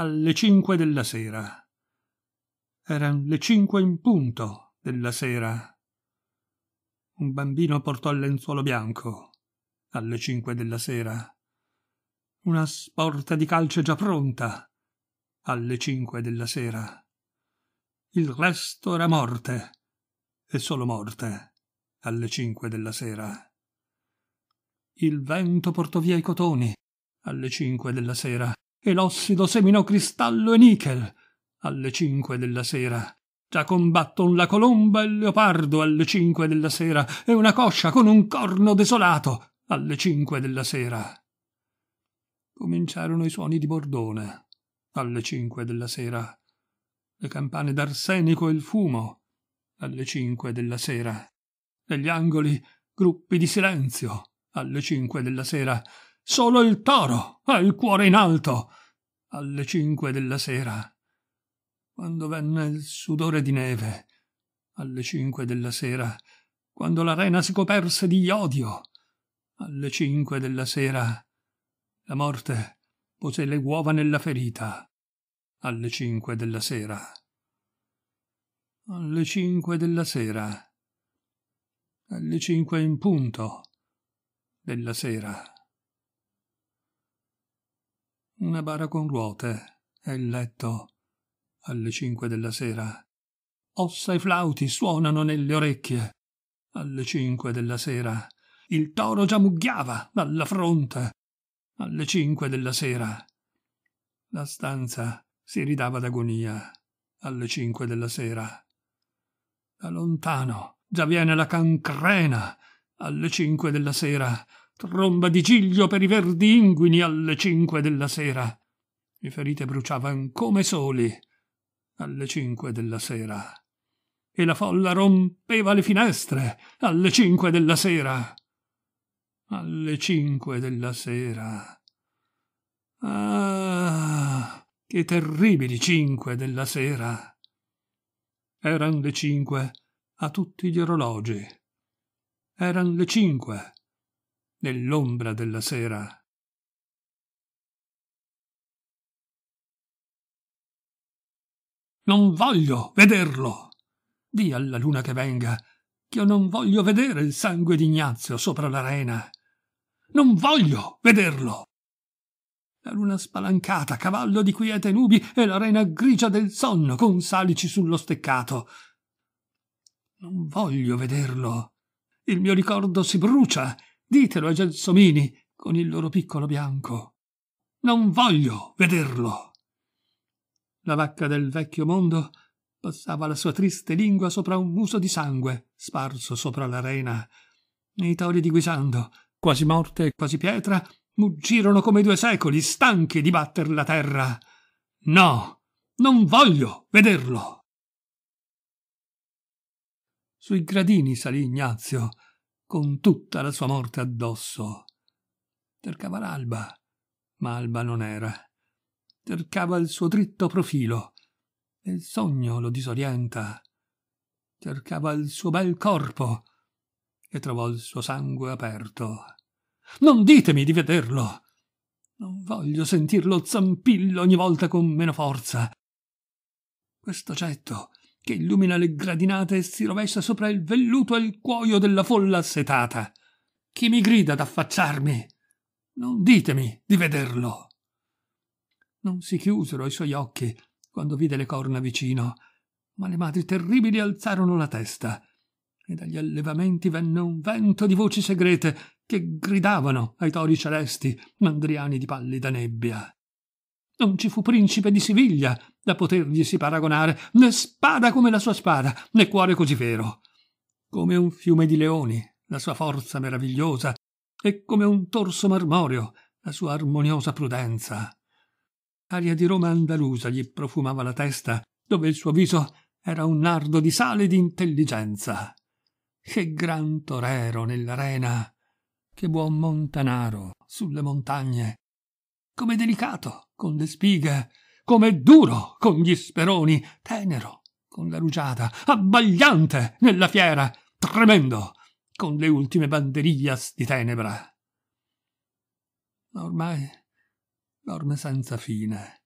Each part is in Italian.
alle cinque della sera. Eran le cinque in punto della sera. Un bambino portò il lenzuolo bianco alle cinque della sera. Una sporta di calce già pronta alle cinque della sera. Il resto era morte e solo morte alle cinque della sera. Il vento portò via i cotoni alle cinque della sera e l'ossido seminò cristallo e nichel. Alle cinque della sera. Già combatton la colomba e il leopardo alle cinque della sera e una coscia con un corno desolato alle cinque della sera. Cominciarono i suoni di bordone alle cinque della sera, le campane d'arsenico e il fumo alle cinque della sera, negli angoli gruppi di silenzio alle cinque della sera, Solo il toro ha il cuore in alto. Alle cinque della sera, quando venne il sudore di neve, alle cinque della sera, quando l'arena si coperse di iodio, alle cinque della sera, la morte pose le uova nella ferita, alle cinque della sera. Alle cinque della sera, alle cinque in punto della sera una bara con ruote e il letto alle cinque della sera. Ossa e flauti suonano nelle orecchie. Alle cinque della sera. Il toro già mugghiava dalla fronte. Alle cinque della sera. La stanza si ridava d'agonia. Alle cinque della sera. Da lontano già viene la cancrena. Alle cinque della sera tromba di giglio per i verdi inguini alle cinque della sera. I ferite bruciavan come soli alle cinque della sera. E la folla rompeva le finestre alle cinque della sera. Alle cinque della sera. Ah, che terribili cinque della sera. Eran le cinque a tutti gli orologi. Eran le cinque nell'ombra della sera. Non voglio vederlo. Dì alla luna che venga, che io non voglio vedere il sangue d'Ignazio sopra l'arena. Non voglio vederlo. La luna spalancata, cavallo di quiete nubi e l'arena grigia del sonno con salici sullo steccato. Non voglio vederlo. Il mio ricordo si brucia Ditelo ai gelsomini con il loro piccolo bianco. Non voglio vederlo. La vacca del vecchio mondo passava la sua triste lingua sopra un muso di sangue sparso sopra l'arena. I tori di Guisando, quasi morte e quasi pietra, muggirono come due secoli, stanchi di batter la terra. No, non voglio vederlo. Sui gradini salì Ignazio, con tutta la sua morte addosso. Cercava l'alba, ma alba non era. Cercava il suo dritto profilo, e il sogno lo disorienta. Cercava il suo bel corpo, e trovò il suo sangue aperto. Non ditemi di vederlo! Non voglio sentirlo zampillo ogni volta con meno forza. Questo getto che illumina le gradinate e si rovescia sopra il velluto e il cuoio della folla assetata. Chi mi grida ad affacciarmi? Non ditemi di vederlo. Non si chiusero i suoi occhi quando vide le corna vicino, ma le madri terribili alzarono la testa e dagli allevamenti venne un vento di voci segrete che gridavano ai tori celesti, mandriani di pallida nebbia. Non ci fu principe di Siviglia da potergli si paragonare, né spada come la sua spada, né cuore così vero. Come un fiume di leoni, la sua forza meravigliosa, e come un torso marmoreo, la sua armoniosa prudenza. Aria di Roma andalusa gli profumava la testa, dove il suo viso era un nardo di sale e di intelligenza. Che gran torero nell'arena! Che buon montanaro sulle montagne! Come delicato, con le spighe, come duro con gli speroni, tenero con la rugiada, abbagliante nella fiera, tremendo con le ultime banderiglias di tenebra. Ormai dorme senza fine.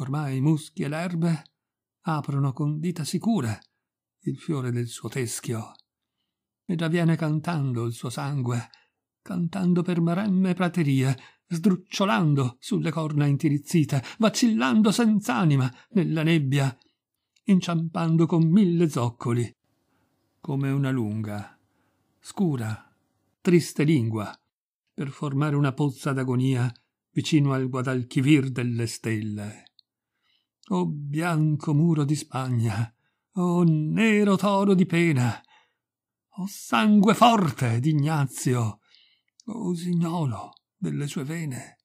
Ormai i muschi e l'erbe aprono con dita sicure il fiore del suo teschio E già viene cantando il suo sangue, cantando per maremme e praterie, sdrucciolando sulle corna intirizzite, vacillando senz'anima nella nebbia, inciampando con mille zoccoli, come una lunga, scura, triste lingua, per formare una pozza d'agonia vicino al guadalchivir delle stelle. O bianco muro di Spagna, o nero toro di pena, o sangue forte d'Ignazio, o usignolo delle sue vene.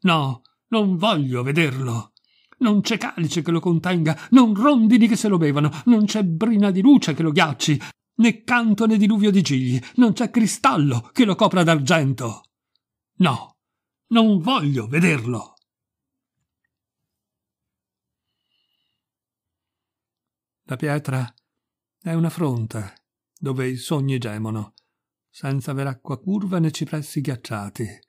No, non voglio vederlo. Non c'è calice che lo contenga, non rondini che se lo bevano, non c'è brina di luce che lo ghiacci, né canto né diluvio di gigli, non c'è cristallo che lo copra d'argento. No, non voglio vederlo. La pietra è una fronte dove i sogni gemono, senza aver acqua curva né cipressi ghiacciati.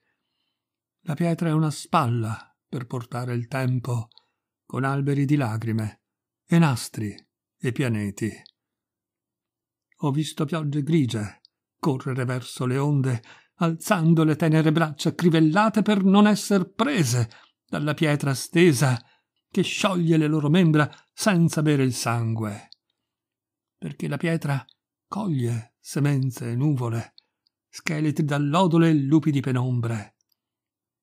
La pietra è una spalla per portare il tempo, con alberi di lagrime, e nastri, e pianeti. Ho visto piogge grigie correre verso le onde, alzando le tenere braccia crivellate per non esser prese dalla pietra stesa che scioglie le loro membra senza bere il sangue. Perché la pietra coglie semenze e nuvole, scheletri dall'odole e lupi di penombre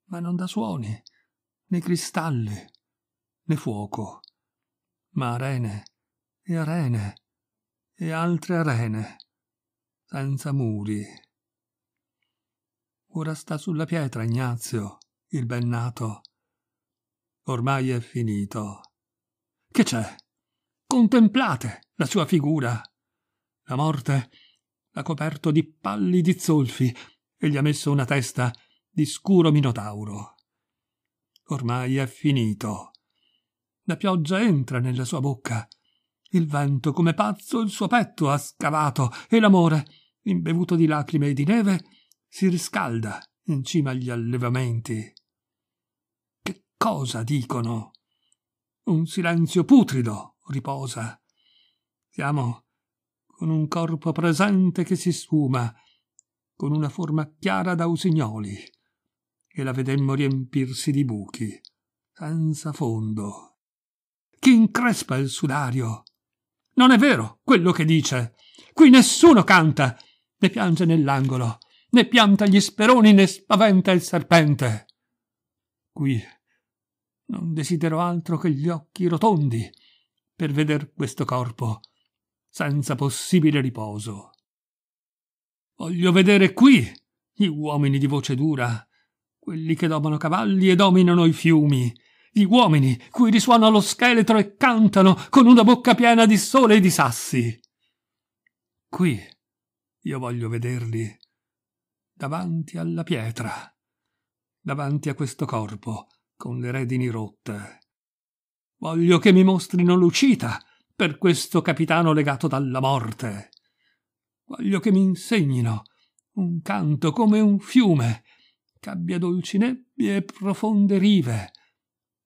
ma non da suoni, né cristalli, né fuoco, ma arene e arene e altre arene, senza muri. Ora sta sulla pietra Ignazio, il bennato. Ormai è finito. Che c'è? Contemplate la sua figura. La morte l'ha coperto di pallidi zolfi e gli ha messo una testa di scuro minotauro. Ormai è finito. La pioggia entra nella sua bocca. Il vento, come pazzo, il suo petto ha scavato e l'amore, imbevuto di lacrime e di neve, si riscalda in cima agli allevamenti. Che cosa dicono? Un silenzio putrido riposa. Siamo con un corpo presente che si sfuma, con una forma chiara da usignoli e la vedemmo riempirsi di buchi, senza fondo. Chi increspa il sudario? Non è vero quello che dice. Qui nessuno canta, né piange nell'angolo, né pianta gli speroni, né spaventa il serpente. Qui non desidero altro che gli occhi rotondi per veder questo corpo senza possibile riposo. Voglio vedere qui gli uomini di voce dura quelli che domano cavalli e dominano i fiumi, gli uomini cui risuona lo scheletro e cantano con una bocca piena di sole e di sassi. Qui io voglio vederli davanti alla pietra, davanti a questo corpo con le redini rotte. Voglio che mi mostrino l'uscita per questo capitano legato dalla morte. Voglio che mi insegnino un canto come un fiume che abbia dolci nebbie e profonde rive,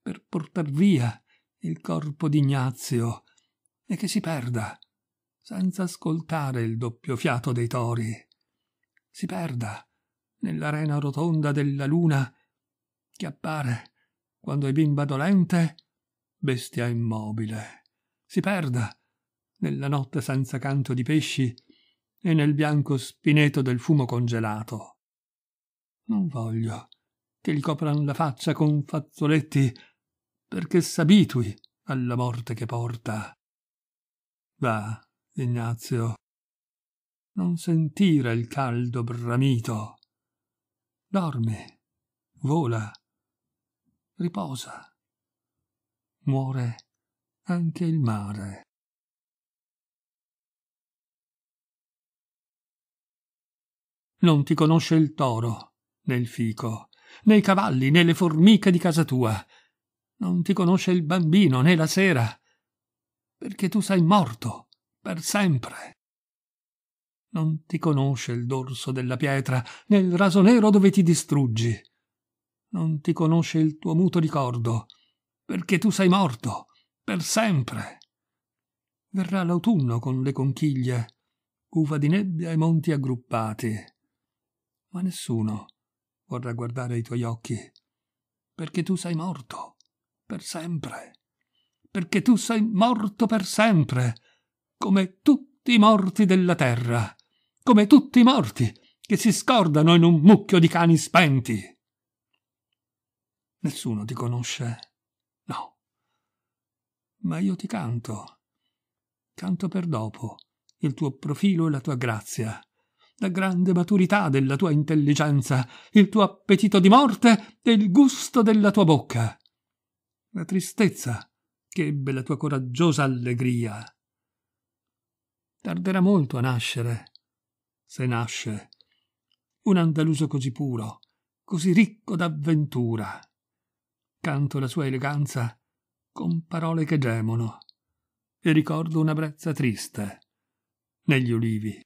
per portar via il corpo d'Ignazio, e che si perda, senza ascoltare il doppio fiato dei tori, si perda nell'arena rotonda della luna che appare quando è bimba dolente, bestia immobile, si perda nella notte senza canto di pesci e nel bianco spineto del fumo congelato. Non voglio che gli copran la faccia con fazzoletti, perché s'abitui alla morte che porta. Va, Ignazio, non sentire il caldo bramito. Dorme, vola, riposa. Muore anche il mare. Non ti conosce il toro nel fico, nei cavalli, nelle formiche di casa tua. Non ti conosce il bambino né la sera, perché tu sei morto per sempre. Non ti conosce il dorso della pietra, né il raso nero dove ti distruggi. Non ti conosce il tuo muto ricordo, perché tu sei morto per sempre. Verrà l'autunno con le conchiglie, uva di nebbia e monti aggruppati. Ma nessuno vorrà guardare i tuoi occhi, perché tu sei morto per sempre, perché tu sei morto per sempre, come tutti i morti della terra, come tutti i morti che si scordano in un mucchio di cani spenti. Nessuno ti conosce, no, ma io ti canto, canto per dopo il tuo profilo e la tua grazia, la grande maturità della tua intelligenza, il tuo appetito di morte e il gusto della tua bocca. La tristezza che ebbe la tua coraggiosa allegria. Tarderà molto a nascere, se nasce, un andaluso così puro, così ricco d'avventura. Canto la sua eleganza con parole che gemono e ricordo una brezza triste negli ulivi.